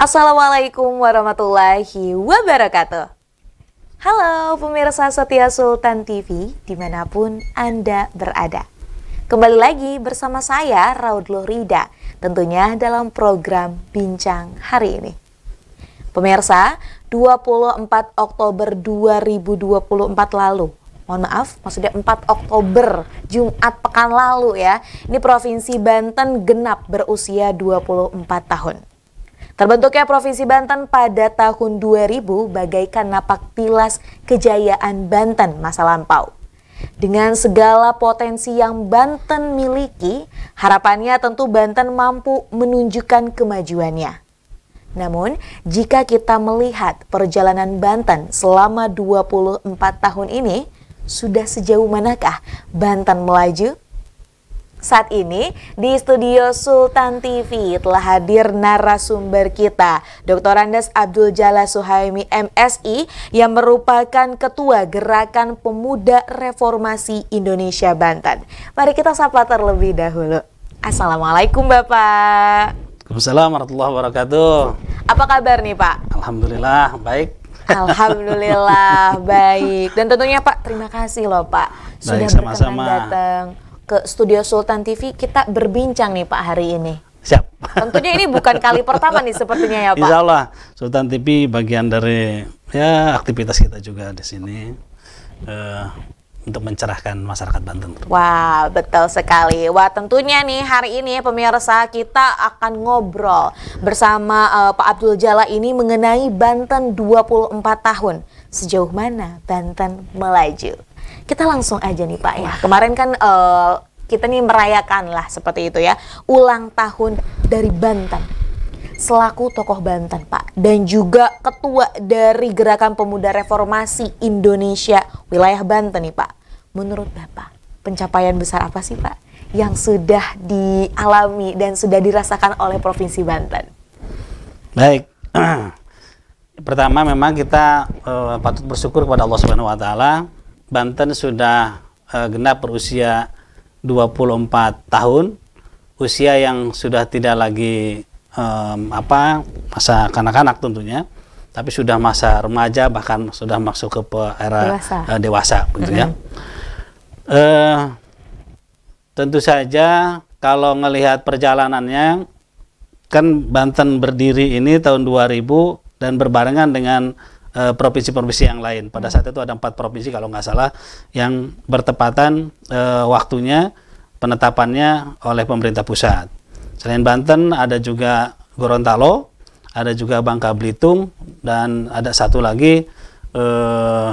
Assalamualaikum warahmatullahi wabarakatuh. Halo pemirsa setia Sultan TV dimanapun Anda berada. Kembali lagi bersama saya Raud Lurida tentunya dalam program Bincang hari ini. Pemirsa, 24 Oktober 2024 lalu mohon maaf, maksudnya 4 Oktober, Jumat pekan lalu ya. Ini Provinsi Banten genap berusia 24 tahun. Terbentuknya Provinsi Banten pada tahun 2000 bagaikan napak tilas kejayaan Banten masa lampau. Dengan segala potensi yang Banten miliki, harapannya tentu Banten mampu menunjukkan kemajuannya. Namun, jika kita melihat perjalanan Banten selama 24 tahun ini, sudah sejauh manakah Banten melaju? saat ini di studio Sultan TV telah hadir narasumber kita, Dr. Andes Abdul Jala Suhaimi MSI yang merupakan Ketua Gerakan Pemuda Reformasi Indonesia Banten. Mari kita sapa terlebih dahulu. Assalamualaikum Bapak. Assalamualaikum warahmatullahi wabarakatuh. Apa kabar nih Pak? Alhamdulillah baik. Alhamdulillah baik. Dan tentunya Pak terima kasih loh Pak sudah berkenan datang ke Studio Sultan TV kita berbincang nih Pak hari ini. Siap. Tentunya ini bukan kali pertama nih sepertinya ya Pak. Insya Allah Sultan TV bagian dari ya aktivitas kita juga di sini. Uh, untuk mencerahkan masyarakat Banten. Wah, betul sekali. Wah, tentunya nih hari ini pemirsa kita akan ngobrol bersama uh, Pak Abdul Jala ini mengenai Banten 24 tahun. Sejauh mana Banten melaju? Kita langsung aja nih Pak ya. Kemarin kan uh, kita nih merayakan lah seperti itu ya. Ulang tahun dari Banten. Selaku tokoh Banten Pak dan juga ketua dari Gerakan Pemuda Reformasi Indonesia wilayah Banten nih Pak. Menurut Bapak, pencapaian besar apa sih Pak yang sudah dialami dan sudah dirasakan oleh Provinsi Banten? Baik. Pertama memang kita uh, patut bersyukur kepada Allah Subhanahu wa taala Banten sudah uh, genap berusia 24 tahun, usia yang sudah tidak lagi um, apa masa kanak-kanak tentunya, tapi sudah masa remaja bahkan sudah masuk ke era dewasa, uh, dewasa ya. Uh, tentu saja kalau melihat perjalanannya kan Banten berdiri ini tahun 2000 dan berbarengan dengan Eh, provinsi-provinsi yang lain. Pada saat itu ada empat provinsi kalau nggak salah yang bertepatan eh, waktunya penetapannya oleh pemerintah pusat. Selain Banten ada juga Gorontalo, ada juga Bangka Belitung dan ada satu lagi eh,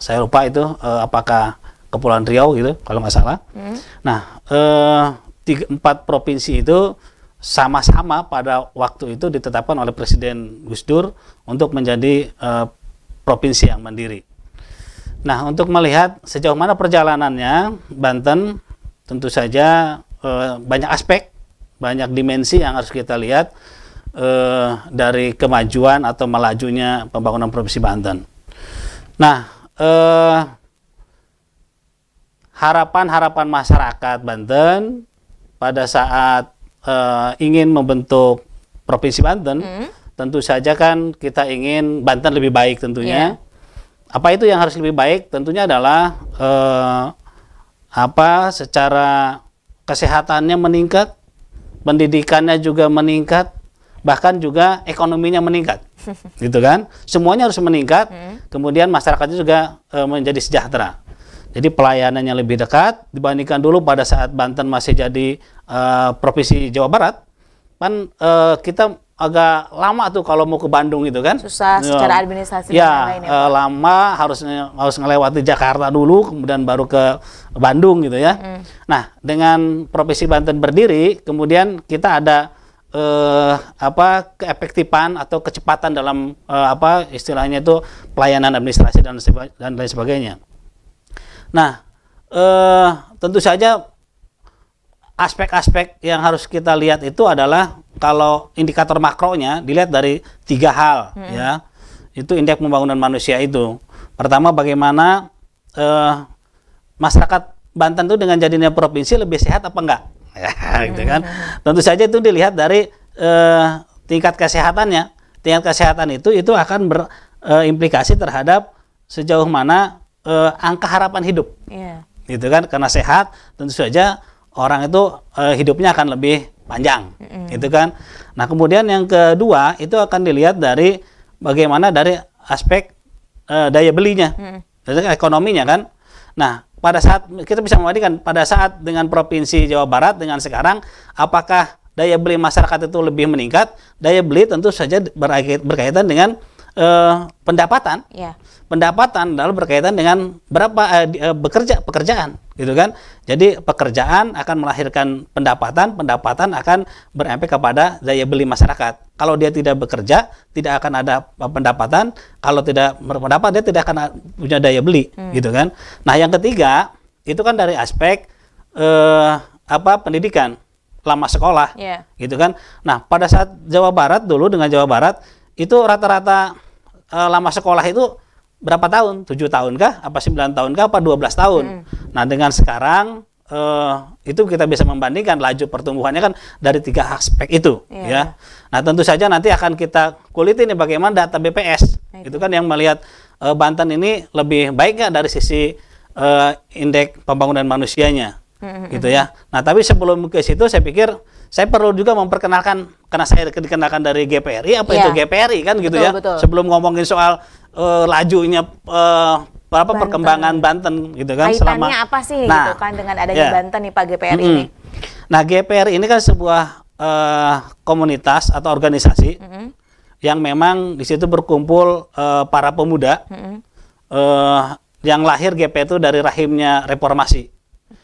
saya lupa itu uh, apakah Kepulauan Riau gitu kalau nggak salah. Hmm. Nah eh, tiga, empat provinsi itu sama-sama pada waktu itu ditetapkan oleh Presiden Gus Dur untuk menjadi uh, provinsi yang mandiri. Nah, untuk melihat sejauh mana perjalanannya Banten, tentu saja e, banyak aspek, banyak dimensi yang harus kita lihat e, dari kemajuan atau melajunya pembangunan provinsi Banten. Nah, eh, harapan-harapan masyarakat Banten pada saat ingin membentuk provinsi Banten. Hmm? tentu saja kan kita ingin Banten lebih baik tentunya. Yeah. Apa itu yang harus lebih baik? Tentunya adalah eh, apa secara kesehatannya meningkat, pendidikannya juga meningkat, bahkan juga ekonominya meningkat. gitu kan? Semuanya harus meningkat, hmm. kemudian masyarakatnya juga eh, menjadi sejahtera. Jadi pelayanannya lebih dekat dibandingkan dulu pada saat Banten masih jadi uh, provinsi Jawa Barat, kan uh, kita agak lama tuh kalau mau ke Bandung gitu kan. Susah ya. secara administrasi ya, lain ya. Eh, lama harus harus ngelewati Jakarta dulu kemudian baru ke Bandung gitu ya. Mm. Nah, dengan profesi Banten berdiri kemudian kita ada eh, apa keefektifan atau kecepatan dalam eh, apa istilahnya itu pelayanan administrasi dan dan lain sebagainya. Nah, eh, tentu saja aspek-aspek yang harus kita lihat itu adalah kalau indikator makronya dilihat dari tiga hal hmm. ya itu indeks pembangunan manusia itu pertama bagaimana eh, masyarakat Banten itu dengan jadinya provinsi lebih sehat apa enggak ya, gitu kan hmm. tentu saja itu dilihat dari eh, tingkat kesehatannya tingkat kesehatan itu itu akan berimplikasi eh, terhadap sejauh mana eh, angka harapan hidup yeah. gitu kan karena sehat tentu saja orang itu eh, hidupnya akan lebih panjang, mm-hmm. gitu kan. Nah kemudian yang kedua itu akan dilihat dari bagaimana dari aspek uh, daya belinya, mm-hmm. ekonominya kan. Nah pada saat kita bisa membandingkan pada saat dengan provinsi Jawa Barat dengan sekarang, apakah daya beli masyarakat itu lebih meningkat? Daya beli tentu saja berkaitan dengan uh, pendapatan. Yeah. Pendapatan adalah berkaitan dengan berapa uh, bekerja pekerjaan, gitu kan? Jadi pekerjaan akan melahirkan pendapatan, pendapatan akan berempek kepada daya beli masyarakat. Kalau dia tidak bekerja, tidak akan ada pendapatan. Kalau tidak berpendapat, dia tidak akan punya daya beli, hmm. gitu kan? Nah, yang ketiga itu kan dari aspek uh, apa pendidikan lama sekolah, yeah. gitu kan? Nah, pada saat Jawa Barat dulu dengan Jawa Barat itu rata-rata e, lama sekolah itu berapa tahun? 7 tahun kah? Apa 9 tahun kah? Apa 12 tahun? Hmm. Nah, dengan sekarang e, itu kita bisa membandingkan laju pertumbuhannya kan dari tiga aspek itu yeah. ya. Nah, tentu saja nanti akan kita kuliti nih bagaimana data BPS. Okay. Itu kan yang melihat e, Banten ini lebih baik baiknya dari sisi e, indeks pembangunan manusianya gitu ya. Nah tapi sebelum ke situ saya pikir saya perlu juga memperkenalkan karena saya dikenalkan dari GPRI apa yeah. itu iya. GPRI kan gitu betul, ya. Betul. Sebelum ngomongin soal uh, lajunya uh, apa Banten. perkembangan Banten gitu kan selama apa sih nah, gitu kan dengan adanya yeah. Banten nih Pak GPRI mm -hmm. ini. Nah GPRI ini kan sebuah uh, komunitas atau organisasi mm -hmm. yang memang di situ berkumpul uh, para pemuda mm -hmm. uh, yang lahir GP itu dari rahimnya reformasi.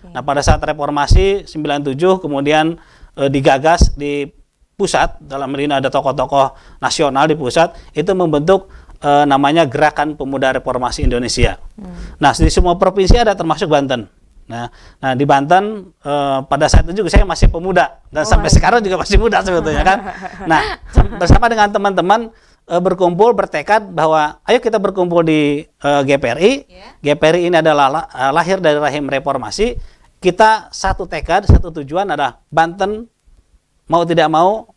Okay. Nah, pada saat reformasi 97 kemudian e, digagas di pusat dalam ini ada tokoh-tokoh nasional di pusat itu membentuk e, namanya Gerakan Pemuda Reformasi Indonesia. Hmm. Nah, di semua provinsi ada termasuk Banten. Nah, nah di Banten e, pada saat itu juga saya masih pemuda dan oh, sampai ayo. sekarang juga masih muda sebetulnya kan. Nah, bersama dengan teman-teman Eh, berkumpul bertekad bahwa ayo kita berkumpul di uh, eh, GPRI. Yeah. GPRI ini adalah uh, lahir dari rahim reformasi. Kita satu tekad, satu tujuan adalah Banten mau tidak mau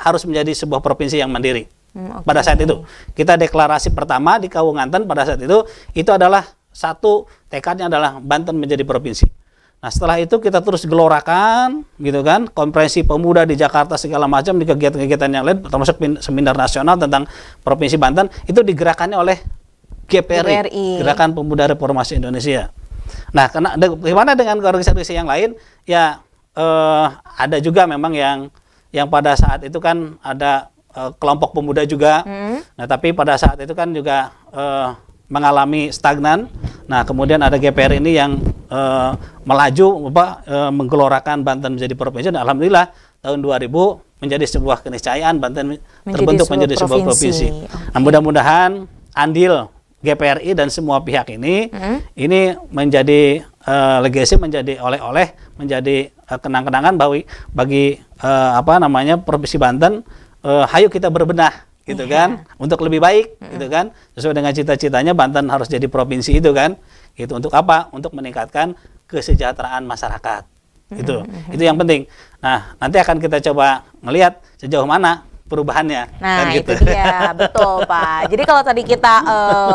harus menjadi sebuah provinsi yang mandiri. Mm, okay. Pada saat itu kita deklarasi pertama di Kawunganten pada saat itu itu adalah satu tekadnya adalah Banten menjadi provinsi. Nah setelah itu kita terus gelorakan gitu kan konferensi pemuda di Jakarta segala macam di kegiatan-kegiatan yang lain termasuk seminar nasional tentang provinsi Banten itu digerakannya oleh GPRI, GPRI. Gerakan Pemuda Reformasi Indonesia. Nah karena bagaimana dengan organisasi yang lain ya eh, ada juga memang yang yang pada saat itu kan ada eh, kelompok pemuda juga. Hmm. Nah tapi pada saat itu kan juga eh, mengalami stagnan. Nah kemudian ada GPR ini yang uh, melaju apa, uh, menggelorakan Banten menjadi provinsi dan alhamdulillah tahun 2000 menjadi sebuah keniscayaan Banten menjadi terbentuk sebuah menjadi sebuah provinsi. provinsi. Okay. Nah, mudah-mudahan andil GPRI dan semua pihak ini hmm. ini menjadi uh, legasi menjadi oleh-oleh menjadi uh, kenang-kenangan bagi bagi apa namanya Provinsi Banten uh, hayo kita berbenah gitu kan iya. untuk lebih baik gitu kan sesuai dengan cita-citanya Banten harus jadi provinsi itu kan gitu untuk apa untuk meningkatkan kesejahteraan masyarakat gitu itu yang penting nah nanti akan kita coba melihat sejauh mana perubahannya. Nah, kan gitu. itu dia, betul Pak. Jadi kalau tadi kita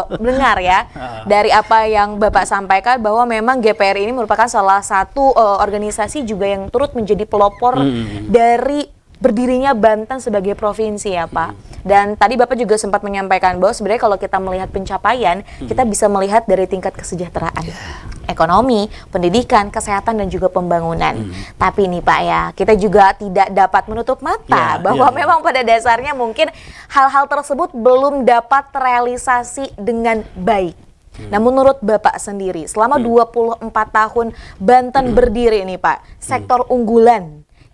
uh, ya uh. dari apa yang Bapak sampaikan bahwa memang GPR ini merupakan salah satu uh, organisasi juga yang turut menjadi pelopor hmm. dari berdirinya Banten sebagai provinsi ya Pak. Hmm. Dan tadi Bapak juga sempat menyampaikan bahwa sebenarnya kalau kita melihat pencapaian, hmm. kita bisa melihat dari tingkat kesejahteraan. Yeah. Ekonomi, pendidikan, kesehatan, dan juga pembangunan. Hmm. Tapi nih Pak ya, kita juga tidak dapat menutup mata yeah, bahwa yeah. memang pada dasarnya mungkin hal-hal tersebut belum dapat terrealisasi dengan baik. Hmm. Nah, menurut Bapak sendiri, selama hmm. 24 tahun Banten hmm. berdiri nih Pak, sektor hmm. unggulan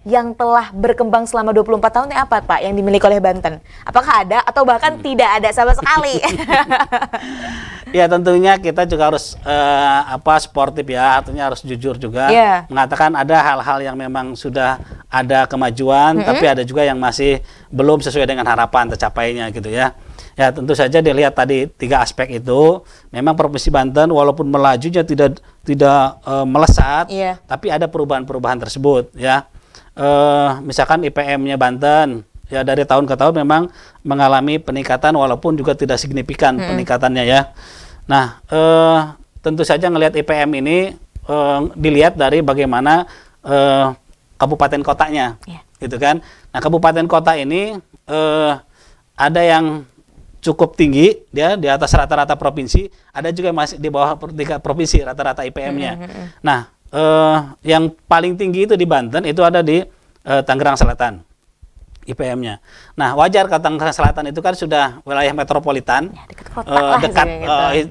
yang telah berkembang selama 24 tahun ini apa Pak yang dimiliki oleh Banten? Apakah ada atau bahkan hmm. tidak ada sama sekali? ya tentunya kita juga harus uh, apa sportif ya, artinya harus jujur juga yeah. mengatakan ada hal-hal yang memang sudah ada kemajuan mm -hmm. tapi ada juga yang masih belum sesuai dengan harapan tercapainya gitu ya. Ya tentu saja dilihat tadi tiga aspek itu memang Provinsi Banten walaupun melajunya tidak tidak uh, melesat yeah. tapi ada perubahan-perubahan tersebut ya eh, misalkan IPM-nya Banten ya dari tahun ke tahun memang mengalami peningkatan walaupun juga tidak signifikan hmm. peningkatannya ya. Nah, eh, tentu saja ngelihat IPM ini eh, dilihat dari bagaimana eh, kabupaten kotanya, yeah. gitu kan. Nah, kabupaten kota ini eh, ada yang cukup tinggi dia di atas rata-rata provinsi, ada juga masih di bawah tingkat provinsi rata-rata IPM-nya. Hmm. Nah, uh, yang paling tinggi itu di Banten itu ada di uh, Tangerang Selatan IPM-nya. Nah wajar kalau Tangerang Selatan itu kan sudah wilayah metropolitan ya, eh, dekat, uh, gitu. dekat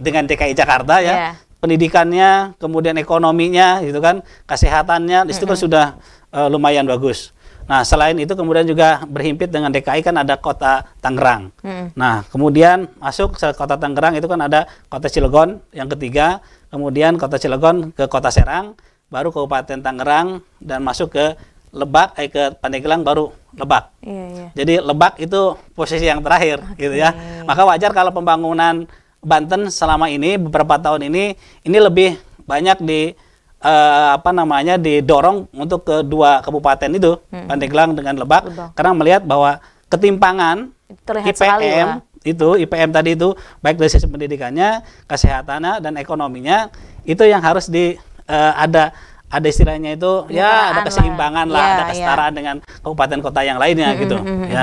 dengan DKI Jakarta ya. ya. Pendidikannya, kemudian ekonominya, gitu kan, kesehatannya, di mm -hmm. kan sudah uh, lumayan bagus. Nah, selain itu kemudian juga berhimpit dengan DKI kan ada kota Tangerang. Hmm. Nah, kemudian masuk ke kota Tangerang itu kan ada kota Cilegon yang ketiga, kemudian kota Cilegon ke kota Serang, baru Kabupaten Tangerang dan masuk ke Lebak eh ke Pandeglang baru Lebak. Iya, iya. Jadi Lebak itu posisi yang terakhir okay. gitu ya. Maka wajar kalau pembangunan Banten selama ini beberapa tahun ini ini lebih banyak di eh, apa namanya didorong untuk kedua kabupaten itu hmm. Pandeglang dengan Lebak, Lebak karena melihat bahwa ketimpangan Terlihat IPM sekali, ya. itu IPM tadi itu baik dari sisi pendidikannya, kesehatannya dan ekonominya itu yang harus di uh, ada ada istilahnya itu ya ada keseimbangan lah, lah ya, ada iya. kesetaraan ya. dengan kabupaten kota yang lainnya hmm, gitu hmm, hmm, ya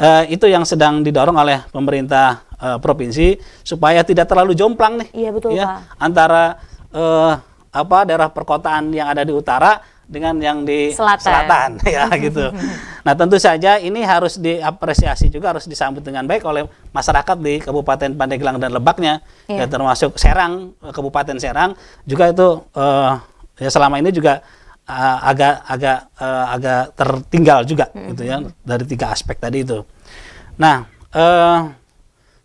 uh, itu yang sedang didorong oleh pemerintah uh, provinsi supaya tidak terlalu jomplang nih iya betul ya, antara uh, apa daerah perkotaan yang ada di utara dengan yang di selatan, selatan ya gitu. Nah tentu saja ini harus diapresiasi juga harus disambut dengan baik oleh masyarakat di Kabupaten Pandeglang dan Lebaknya, yeah. ya termasuk Serang, eh, Kabupaten Serang juga itu uh, ya selama ini juga uh, agak agak uh, agak tertinggal juga mm -hmm. gitu ya dari tiga aspek tadi itu. Nah uh,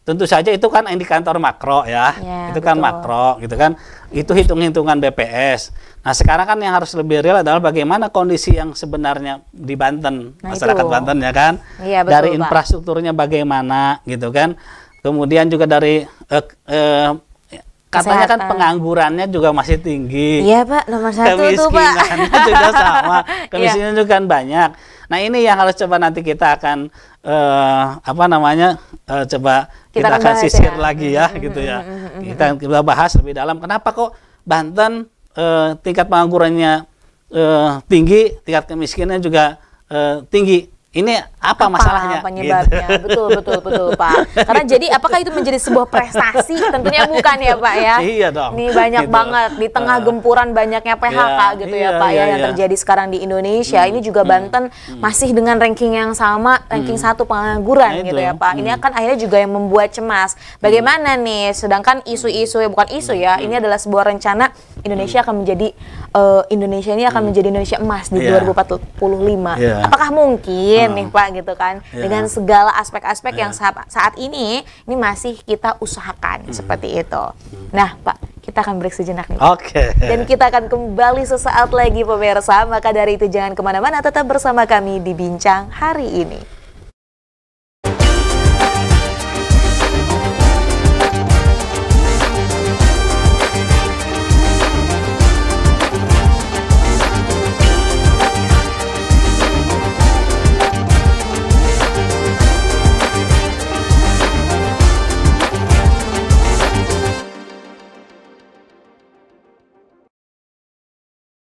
Tentu saja itu kan indikator makro ya. ya itu kan makro gitu kan. Itu hitung-hitungan BPS. Nah, sekarang kan yang harus lebih real adalah bagaimana kondisi yang sebenarnya di Banten, nah, masyarakat itu. Banten ya kan. Ya, betul, dari infrastrukturnya bagaimana gitu kan. Kemudian juga dari eh, eh, Katanya kan kesehatan. kan penganggurannya juga masih tinggi. Iya Pak, nomor satu tuh Pak. Kemiskinannya juga sama, kemiskinan yeah. juga iya. kan banyak. Nah ini yang harus coba nanti kita akan uh, apa namanya uh, coba kita, kita akan ya. sisir ya. lagi ya gitu ya. Kita kita bahas lebih dalam kenapa kok Banten uh, tingkat penganggurannya uh, tinggi, tingkat kemiskinannya juga uh, tinggi ini apa, apa masalahnya penyebabnya gitu. betul betul betul pak karena jadi apakah itu menjadi sebuah prestasi tentunya bukan ya pak ya iya dong ini banyak gitu. banget di tengah ah. gempuran banyaknya iya, PHK yeah, gitu ya, iya, ya pak iya, ya yang iya. terjadi sekarang di Indonesia hmm, ini juga hmm, Banten hmm. masih dengan ranking yang sama ranking hmm. satu pengangguran nah, gitu ya pak hmm. ini akan akhirnya juga yang membuat cemas bagaimana hmm. nih sedangkan isu-isu ya bukan isu ya hmm. ini hmm. adalah sebuah rencana Indonesia hmm. akan menjadi uh, Indonesia ini akan hmm. menjadi Indonesia emas di yeah. 2045. Yeah. Apakah mungkin hmm. nih Pak gitu kan yeah. dengan segala aspek-aspek yeah. yang iya. saat, saat ini ini masih kita usahakan hmm. seperti itu. Nah Pak kita akan break sejenak nih. Oke. Okay. Dan kita akan kembali sesaat lagi pemirsa. Maka dari itu jangan kemana-mana, tetap bersama kami di Bincang hari ini.